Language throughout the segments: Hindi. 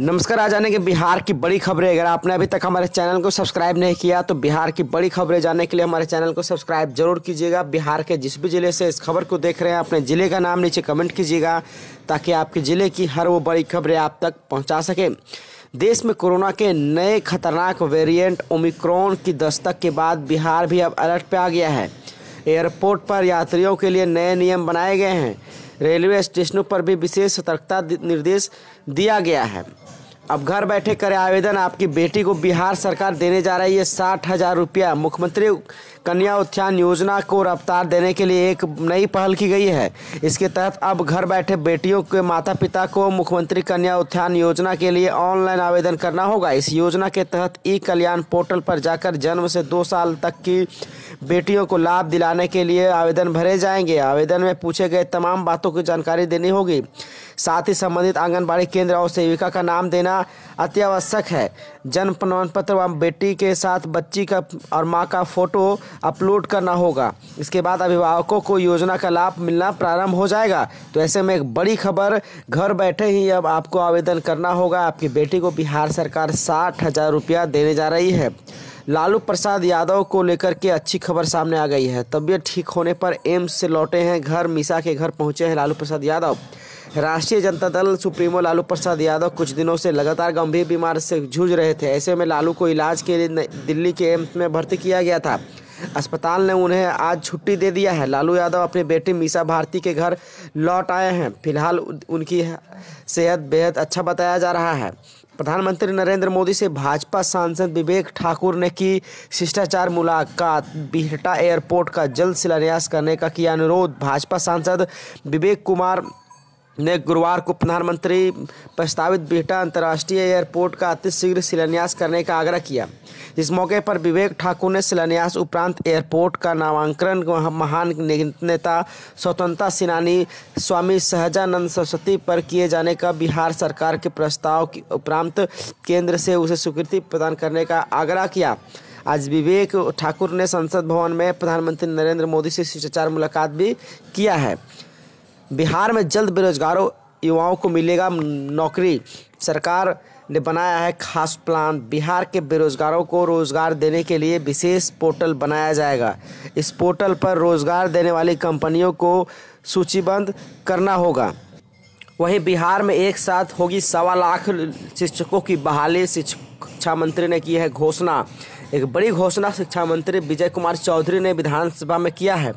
नमस्कार आज आने के बिहार की बड़ी खबरें अगर आपने अभी तक हमारे चैनल को सब्सक्राइब नहीं किया तो बिहार की बड़ी खबरें जानने के लिए हमारे चैनल को सब्सक्राइब जरूर कीजिएगा बिहार के जिस भी ज़िले से इस खबर को देख रहे हैं अपने ज़िले का नाम नीचे कमेंट कीजिएगा ताकि आपके ज़िले की हर वो बड़ी खबरें आप तक पहुँचा सकें देश में कोरोना के नए खतरनाक वेरियंट ओमिक्रॉन की दस्तक के बाद बिहार भी अब अलर्ट पर आ गया है एयरपोर्ट पर यात्रियों के लिए नए नियम बनाए गए हैं रेलवे स्टेशनों पर भी विशेष सतर्कता निर्देश दिया गया है अब घर बैठे करें आवेदन आपकी बेटी को बिहार सरकार देने जा रही है साठ हजार रुपया मुख्यमंत्री कन्या उत्थान योजना को रफ्तार देने के लिए एक नई पहल की गई है इसके तहत अब घर बैठे बेटियों के माता पिता को मुख्यमंत्री कन्या उत्थान योजना के लिए ऑनलाइन आवेदन करना होगा इस योजना के तहत ई कल्याण पोर्टल पर जाकर जन्म से दो साल तक की बेटियों को लाभ दिलाने के लिए आवेदन भरे जाएंगे आवेदन में पूछे गए तमाम बातों की जानकारी देनी होगी साथ ही संबंधित आंगनबाड़ी केंद्र और सेविका का नाम देना अत्यावश्यक है जन्म प्रमाण पत्र व बेटी के साथ बच्ची का और माँ का फोटो अपलोड करना होगा इसके बाद अभिभावकों को योजना का लाभ मिलना प्रारंभ हो जाएगा तो ऐसे में एक बड़ी खबर घर बैठे ही अब आपको आवेदन करना होगा आपकी बेटी को बिहार सरकार साठ हज़ार रुपया देने जा रही है लालू प्रसाद यादव को लेकर के अच्छी खबर सामने आ गई है तबीयत ठीक होने पर एम्स से लौटे हैं घर मीसा के घर पहुंचे हैं लालू प्रसाद यादव राष्ट्रीय जनता दल सुप्रीमो लालू प्रसाद यादव कुछ दिनों से लगातार गंभीर बीमार से जूझ रहे थे ऐसे में लालू को इलाज के लिए दिल्ली के एम्स में भर्ती किया गया था अस्पताल ने उन्हें आज छुट्टी दे दिया है लालू यादव अपनी बेटी मीसा भारती के घर लौट आए हैं फिलहाल उनकी सेहत बेहद अच्छा बताया जा रहा है प्रधानमंत्री नरेंद्र मोदी से भाजपा सांसद विवेक ठाकुर ने की शिष्टाचार मुलाकात बिहटा एयरपोर्ट का जल्द शिलान्यास करने का किया अनुरोध भाजपा सांसद विवेक कुमार ने गुरुवार को प्रधानमंत्री प्रस्तावित बिहटा अंतर्राष्ट्रीय एयरपोर्ट का अति शीघ्र शिलान्यास करने का आग्रह किया इस मौके पर विवेक ठाकुर ने शिलान्यास उपरांत एयरपोर्ट का नामांकन महान नेता स्वतंत्रता सेनानी स्वामी सहजानंद सरस्वती पर किए जाने का बिहार सरकार के प्रस्ताव के उपरांत केंद्र से उसे स्वीकृति प्रदान करने का आग्रह किया आज विवेक ठाकुर ने संसद भवन में प्रधानमंत्री नरेंद्र मोदी से शिष्टाचार मुलाकात भी किया है बिहार में जल्द बेरोजगारों युवाओं को मिलेगा नौकरी सरकार ने बनाया है खास प्लान बिहार के बेरोजगारों को रोजगार देने के लिए विशेष पोर्टल बनाया जाएगा इस पोर्टल पर रोजगार देने वाली कंपनियों को सूचीबद्ध करना होगा वहीं बिहार में एक साथ होगी सवा लाख शिक्षकों की बहाली शिक्षा मंत्री ने की है घोषणा एक बड़ी घोषणा शिक्षा मंत्री विजय कुमार चौधरी ने विधानसभा में किया है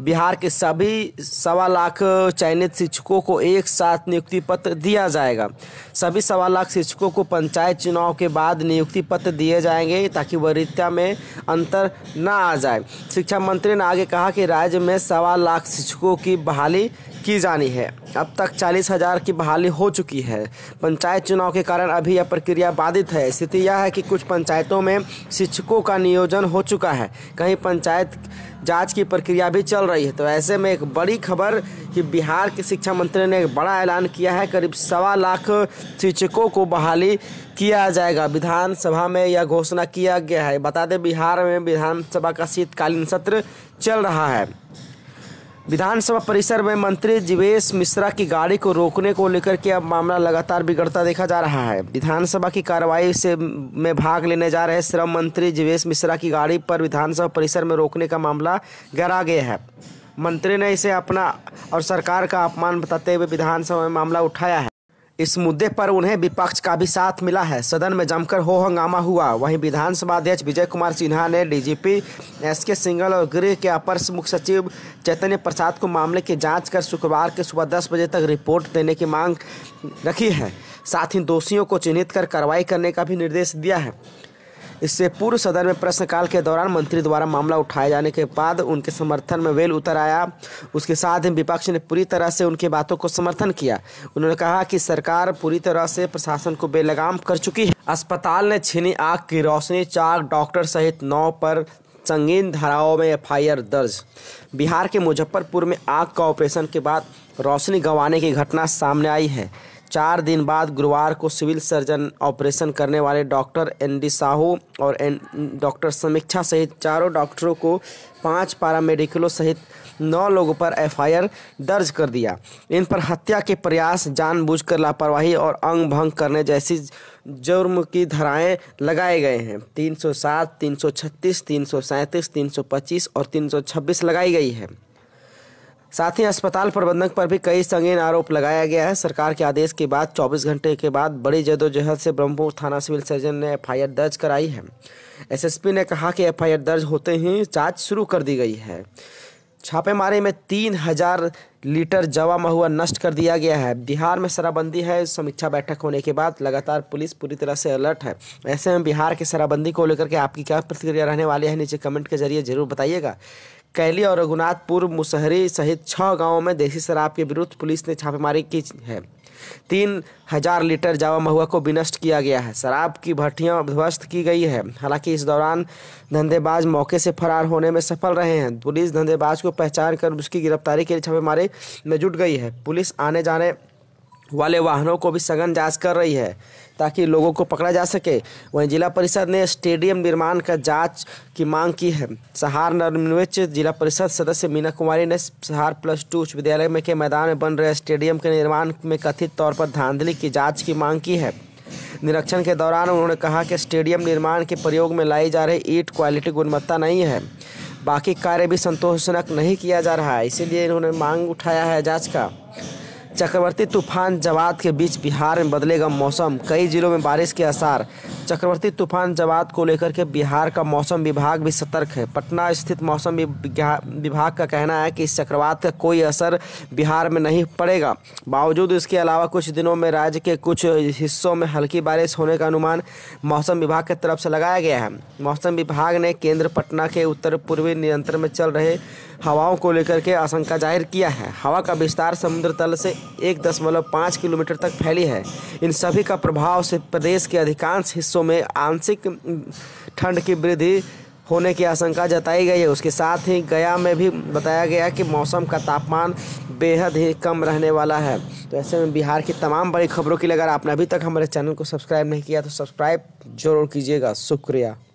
बिहार के सभी सवा लाख चयनित शिक्षकों को एक साथ नियुक्ति पत्र दिया जाएगा सभी सवा लाख शिक्षकों को पंचायत चुनाव के बाद नियुक्ति पत्र दिए जाएंगे ताकि वरीयता में अंतर न आ जाए शिक्षा मंत्री ने आगे कहा कि राज्य में सवा लाख शिक्षकों की बहाली की जानी है अब तक चालीस हजार की बहाली हो चुकी है पंचायत चुनाव के कारण अभी यह प्रक्रिया बाधित है स्थिति यह है कि कुछ पंचायतों में शिक्षकों का नियोजन हो चुका है कहीं पंचायत जांच की प्रक्रिया भी चल रही है तो ऐसे में एक बड़ी खबर कि बिहार के शिक्षा मंत्री ने एक बड़ा ऐलान किया है करीब सवा लाख शिक्षकों को बहाली किया जाएगा विधानसभा में यह घोषणा किया गया है बता दें बिहार में विधानसभा का शीतकालीन सत्र चल रहा है विधानसभा परिसर में मंत्री जीवेश मिश्रा की गाड़ी को रोकने को लेकर के अब मामला लगातार बिगड़ता देखा जा रहा है विधानसभा की कार्रवाई से में भाग लेने जा रहे श्रम मंत्री जीवेश मिश्रा की गाड़ी पर विधानसभा परिसर में रोकने का मामला गहरा गया है मंत्री ने इसे अपना और सरकार का अपमान बताते हुए विधानसभा में मामला उठाया है इस मुद्दे पर उन्हें विपक्ष का भी साथ मिला है सदन में जमकर हो हंगामा हुआ वहीं विधानसभा अध्यक्ष विजय कुमार सिन्हा ने डीजीपी एस के सिंगल और गृह के अपर मुख्य सचिव चैतन्य प्रसाद को मामले की जांच कर शुक्रवार के सुबह दस बजे तक रिपोर्ट देने की मांग रखी है साथ ही दोषियों को चिन्हित कर कार्रवाई करने का भी निर्देश दिया है इससे पूर्व सदन में प्रश्नकाल के दौरान मंत्री द्वारा मामला उठाए जाने के बाद उनके समर्थन में वेल उतर आया उसके साथ ही विपक्ष ने पूरी तरह से उनकी बातों को समर्थन किया उन्होंने कहा कि सरकार पूरी तरह से प्रशासन को बेलगाम कर चुकी है अस्पताल ने छीनी आग की रोशनी चार डॉक्टर सहित नौ पर संगीन धाराओं में एफ दर्ज बिहार के मुजफ्फरपुर में आग का ऑपरेशन के बाद रोशनी गंवाने की घटना सामने आई है चार दिन बाद गुरुवार को सिविल सर्जन ऑपरेशन करने वाले डॉक्टर एन डी साहू और एन डॉक्टर समीक्षा सहित चारों डॉक्टरों को पांच पारामेडिकलों सहित नौ लोगों पर एफआईआर दर्ज कर दिया इन पर हत्या के प्रयास जानबूझकर लापरवाही और अंग भंग करने जैसी जुर्म की धाराएं लगाए गए हैं 307, 336, 337, 325 और 326 लगाई गई है साथ ही अस्पताल प्रबंधक पर भी कई संगीन आरोप लगाया गया है सरकार के आदेश के बाद 24 घंटे के बाद बड़ी जदोजहद से ब्रह्मपुर थाना सिविल सर्जन ने एफ दर्ज कराई है एसएसपी ने कहा कि एफ दर्ज होते ही जांच शुरू कर दी गई है छापेमारी में तीन हजार लीटर जवा महुआ नष्ट कर दिया गया है बिहार में शराबबंदी है समीक्षा बैठक होने के बाद लगातार पुलिस पूरी तरह से अलर्ट है ऐसे में बिहार की शराबबंदी को लेकर के आपकी क्या प्रतिक्रिया रहने वाली है नीचे कमेंट के जरिए जरूर बताइएगा कैली और रघुनाथपुर मुसहरी सहित छः गांवों में देसी शराब के विरुद्ध पुलिस ने छापेमारी की है तीन हजार लीटर जावा महुआ को विनष्ट किया गया है शराब की भट्टियां ध्वस्त की गई है हालांकि इस दौरान धंधेबाज मौके से फरार होने में सफल रहे हैं पुलिस धंधेबाज को पहचान कर उसकी गिरफ्तारी के लिए छापेमारी में जुट गई है पुलिस आने जाने वाले वाहनों को भी सघन जांच कर रही है ताकि लोगों को पकड़ा जा सके वहीं जिला परिषद ने स्टेडियम निर्माण का जांच की मांग की है सहार नवनिर्मित जिला परिषद सदस्य मीना कुमारी ने सहार प्लस टू उच्च विद्यालय में के मैदान में बन रहे स्टेडियम के निर्माण में कथित तौर पर धांधली की जाँच की मांग की है निरीक्षण के दौरान उन्होंने कहा कि स्टेडियम निर्माण के प्रयोग में लाई जा रही ईट क्वालिटी गुणवत्ता नहीं है बाकी कार्य भी संतोषजनक नहीं किया जा रहा है इसीलिए इन्होंने मांग उठाया है जांच का चक्रवर्ती तूफान जवाद के बीच बिहार में बदलेगा मौसम कई जिलों में बारिश के आसार चक्रवर्ती तूफान जवाद को लेकर के बिहार का मौसम विभाग भी सतर्क है पटना स्थित मौसम विभाग का कहना है कि इस चक्रवात का कोई असर बिहार में नहीं पड़ेगा बावजूद इसके अलावा कुछ दिनों में राज्य के कुछ हिस्सों में हल्की बारिश होने का अनुमान मौसम विभाग की तरफ से लगाया गया है मौसम विभाग ने केंद्र पटना के उत्तर पूर्वी नियंत्रण में चल रहे हवाओं को लेकर के आशंका जाहिर किया है हवा का विस्तार समुद्र तल से एक दशमलव पाँच किलोमीटर तक फैली है इन सभी का प्रभाव से प्रदेश के अधिकांश हिस्सों में आंशिक ठंड की वृद्धि होने की आशंका जताई गई है उसके साथ ही गया में भी बताया गया कि मौसम का तापमान बेहद ही कम रहने वाला है तो ऐसे में बिहार की तमाम बड़ी खबरों के लिए अगर आपने अभी तक हमारे चैनल को सब्सक्राइब नहीं किया तो सब्सक्राइब जरूर कीजिएगा शुक्रिया